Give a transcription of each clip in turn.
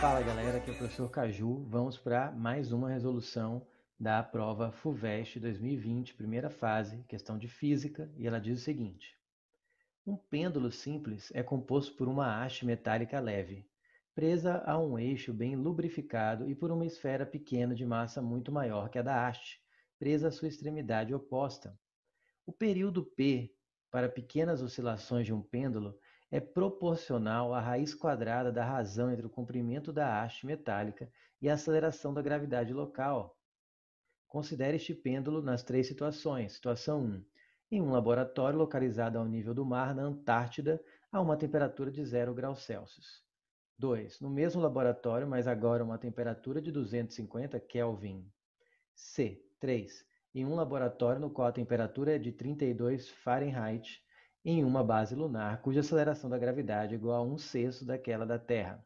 Fala galera, aqui é o professor Caju. Vamos para mais uma resolução da prova FUVEST 2020, primeira fase, questão de física, e ela diz o seguinte: Um pêndulo simples é composto por uma haste metálica leve, presa a um eixo bem lubrificado e por uma esfera pequena de massa muito maior que a da haste, presa à sua extremidade oposta. O período P para pequenas oscilações de um pêndulo é proporcional à raiz quadrada da razão entre o comprimento da haste metálica e a aceleração da gravidade local. Considere este pêndulo nas três situações. Situação 1. Em um laboratório localizado ao nível do mar na Antártida, a uma temperatura de 0 graus Celsius. 2. No mesmo laboratório, mas agora a uma temperatura de 250 Kelvin. C. 3 em um laboratório no qual a temperatura é de 32 Fahrenheit em uma base lunar cuja aceleração da gravidade é igual a um sexto daquela da Terra.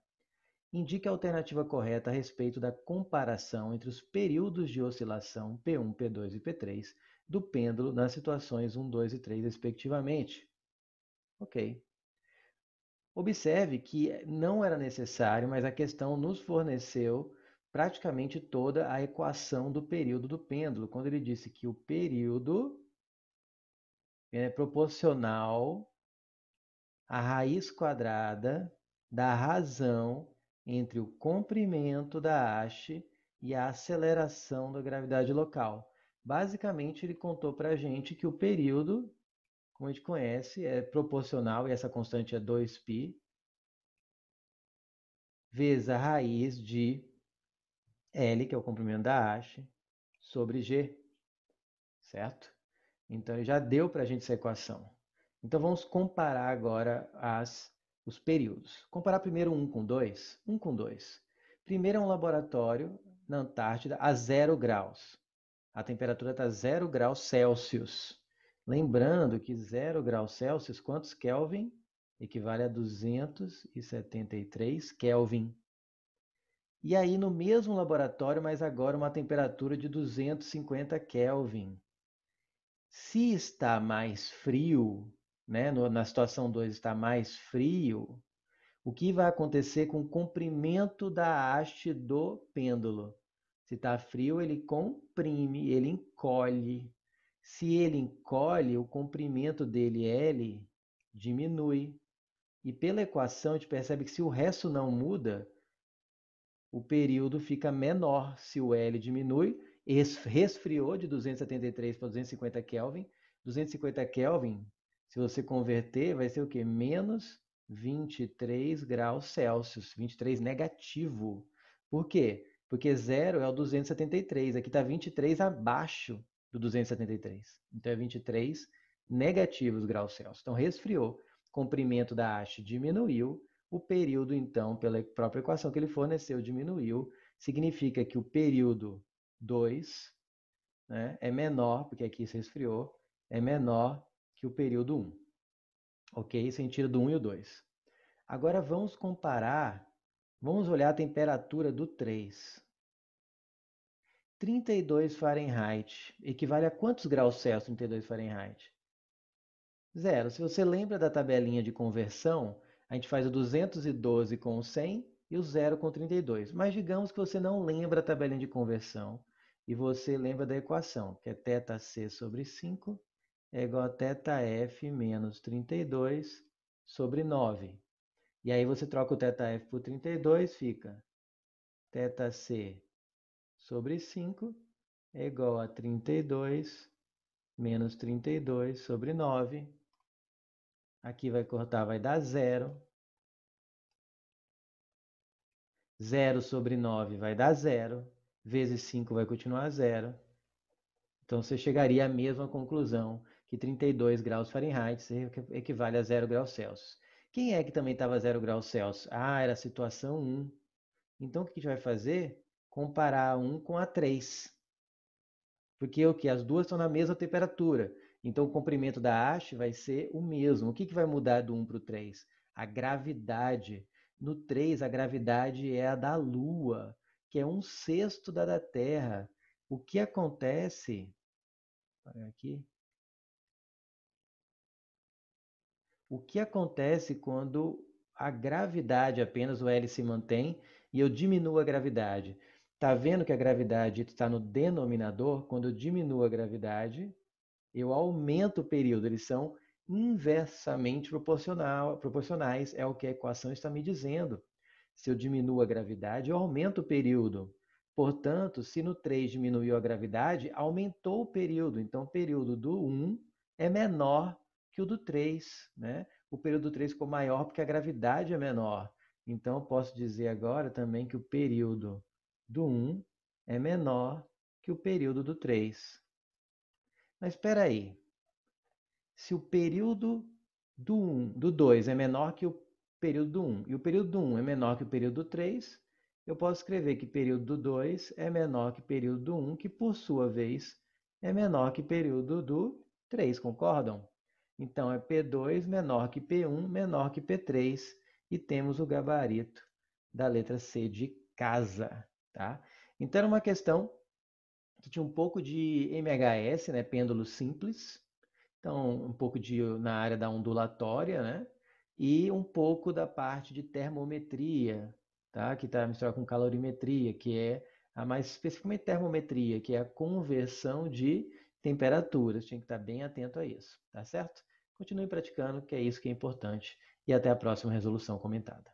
Indique a alternativa correta a respeito da comparação entre os períodos de oscilação P1, P2 e P3 do pêndulo nas situações 1, 2 e 3, respectivamente. Ok. Observe que não era necessário, mas a questão nos forneceu praticamente toda a equação do período do pêndulo, quando ele disse que o período é proporcional à raiz quadrada da razão entre o comprimento da haste e a aceleração da gravidade local. Basicamente, ele contou para a gente que o período, como a gente conhece, é proporcional, e essa constante é 2π, vezes a raiz de L, que é o comprimento da haste, sobre G, certo? Então, ele já deu para a gente essa equação. Então, vamos comparar agora as, os períodos. Comparar primeiro 1 um com 2. 1 um com 2. Primeiro é um laboratório na Antártida a 0 graus. A temperatura está 0 graus Celsius. Lembrando que 0 graus Celsius, quantos Kelvin? Equivale a 273 Kelvin. E aí, no mesmo laboratório, mas agora uma temperatura de 250 Kelvin. Se está mais frio, né, no, na situação 2 está mais frio, o que vai acontecer com o comprimento da haste do pêndulo? Se está frio, ele comprime, ele encolhe. Se ele encolhe, o comprimento dele, L, diminui. E pela equação, a gente percebe que se o resto não muda, o período fica menor se o L diminui, resfriou de 273 para 250 Kelvin. 250 Kelvin, se você converter, vai ser o quê? Menos 23 graus Celsius, 23 negativo. Por quê? Porque zero é o 273, aqui está 23 abaixo do 273. Então é 23 negativos graus Celsius. Então resfriou, comprimento da haste diminuiu, o período, então, pela própria equação que ele forneceu, diminuiu, significa que o período 2 né, é menor, porque aqui se esfriou, é menor que o período 1. Um. Ok? sentido do 1 um e o 2. Agora vamos comparar, vamos olhar a temperatura do 3. 32 Fahrenheit equivale a quantos graus Celsius 32 Fahrenheit? Zero. Se você lembra da tabelinha de conversão, a gente faz o 212 com 100 e o 0 com 32. Mas digamos que você não lembra a tabelinha de conversão e você lembra da equação, que é θc sobre 5 é igual a θf menos 32 sobre 9. E aí você troca o θf por 32, fica θc sobre 5 é igual a 32 menos 32 sobre 9, Aqui vai cortar, vai dar zero. 0 sobre 9 vai dar zero, vezes 5 vai continuar zero. Então você chegaria à mesma conclusão que 32 graus Fahrenheit equivale a 0 graus Celsius. Quem é que também estava 0 graus Celsius? Ah, era a situação 1. Então o que a gente vai fazer? Comparar a 1 com a 3. Porque o que? As duas estão na mesma temperatura. Então, o comprimento da haste vai ser o mesmo. O que, que vai mudar do 1 para o 3? A gravidade. No 3, a gravidade é a da Lua, que é um sexto da da Terra. O que acontece. Aqui. O que acontece quando a gravidade apenas, o L se mantém e eu diminuo a gravidade? Está vendo que a gravidade está no denominador? Quando eu diminuo a gravidade, eu aumento o período. Eles são inversamente proporcional, proporcionais, é o que a equação está me dizendo. Se eu diminuo a gravidade, eu aumento o período. Portanto, se no 3 diminuiu a gravidade, aumentou o período. Então, o período do 1 é menor que o do 3. Né? O período do 3 ficou maior porque a gravidade é menor. Então, eu posso dizer agora também que o período do 1 é menor que o período do 3. Mas espera aí. Se o período do 1, do 2 é menor que o período do 1 e o período do 1 é menor que o período do 3, eu posso escrever que período do 2 é menor que período do 1, que por sua vez é menor que período do 3, concordam? Então é P2 menor que P1 menor que P3 e temos o gabarito da letra C de casa, tá? Então era é uma questão tinha um pouco de MHS, né, pêndulo simples, então um pouco de na área da ondulatória, né, e um pouco da parte de termometria, tá, que está misturada com calorimetria, que é a mais especificamente termometria, que é a conversão de temperaturas. Tinha que estar tá bem atento a isso, tá certo? Continue praticando, que é isso que é importante. E até a próxima resolução comentada.